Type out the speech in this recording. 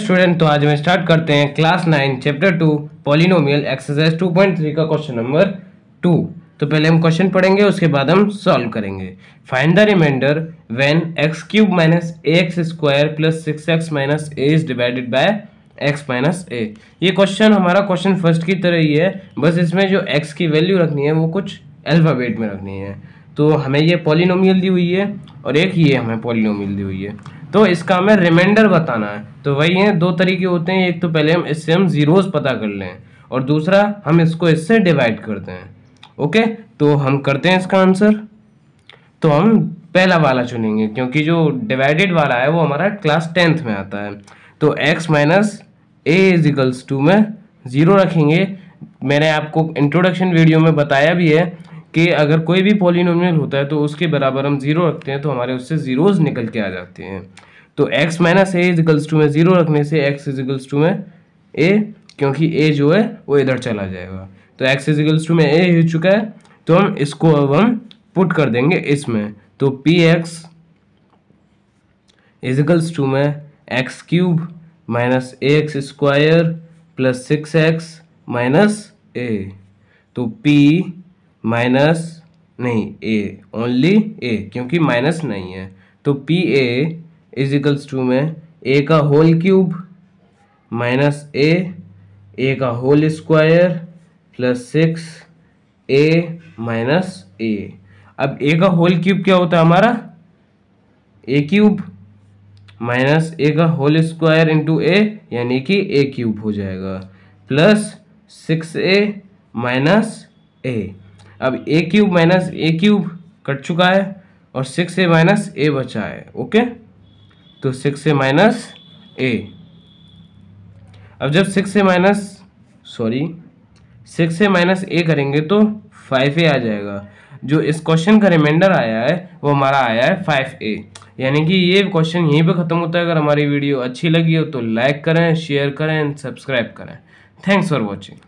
student तो आज हम स्टार्ट करते हैं class nine chapter two polynomial exercise two point three का क्वेश्चन नंबर टू तो पहले हम क्वेश्चन पढ़ेंगे उसके बाद हम सॉल्व करेंगे find the remainder when x cube minus a x square plus six x minus a is divided by x minus a ये क्वेश्चन हमारा क्वेश्चन फर्स्ट की तरह ही है बस इसमें जो एक्स की वैल्यू रखनी है वो कुछ एल्फाबेट में रखनी है तो हमें ये पॉलिनोमियल दी हुई है और एक ये हमें पॉलिनोमियल दी हुई है तो इसका हमें रिमाइंडर बताना है तो वही है दो तरीके होते हैं एक तो पहले हम इससे हम ज़ीरोज़ पता कर लें और दूसरा हम इसको इससे डिवाइड करते हैं ओके तो हम करते हैं इसका आंसर तो हम पहला वाला चुनेंगे क्योंकि जो डिवाइडेड वाला है वो हमारा क्लास टेंथ में आता है तो x minus a equals to में ज़ीरो रखेंगे मैंने आपको इंट्रोडक्शन वीडियो में बताया भी है कि अगर कोई भी पॉलिनोमियल होता है तो उसके बराबर हम ज़ीरो रखते हैं तो हमारे उससे ज़ीरोज़ निकल के आ जाते हैं तो x minus a equals to में ज़ीरो रखने से एक्स इजिकल्स टू में ए क्योंकि ए जो है वो इधर चला जाएगा तो एक्स इजिकल्स टू में ए हो चुका है तो हम इसको अब हम पुट कर देंगे इसमें तो पी एक्स इजिकल्स टू में x cube minus a x square plus six x minus a तो पी माइनस नहीं ए ओनली ए क्योंकि माइनस नहीं है तो पी ए इजिकल्स टू में ए का whole cube minus a a का whole square plus six a minus a अब ए का होल क्यूब क्या होता है हमारा ए क्यूब माइनस ए का होल स्क्वायर इंटू ए यानी कि ए क्यूब हो जाएगा plus six a minus a अब a cube minus a cube cut चुका है और सिक्स ए माइनस ए बचा है ओके तो सिक्स ए माइनस ए अब जब six a minus sorry six a minus a करेंगे तो फाइव ए आ जाएगा जो इस क्वेश्चन का रिमाइंडर आया है वो हमारा आया है फाइव ए यानी कि ये क्वेश्चन यहीं पे ख़त्म होता है अगर हमारी वीडियो अच्छी लगी हो तो लाइक करें शेयर करें सब्सक्राइब करें थैंक्स फॉर वॉचिंग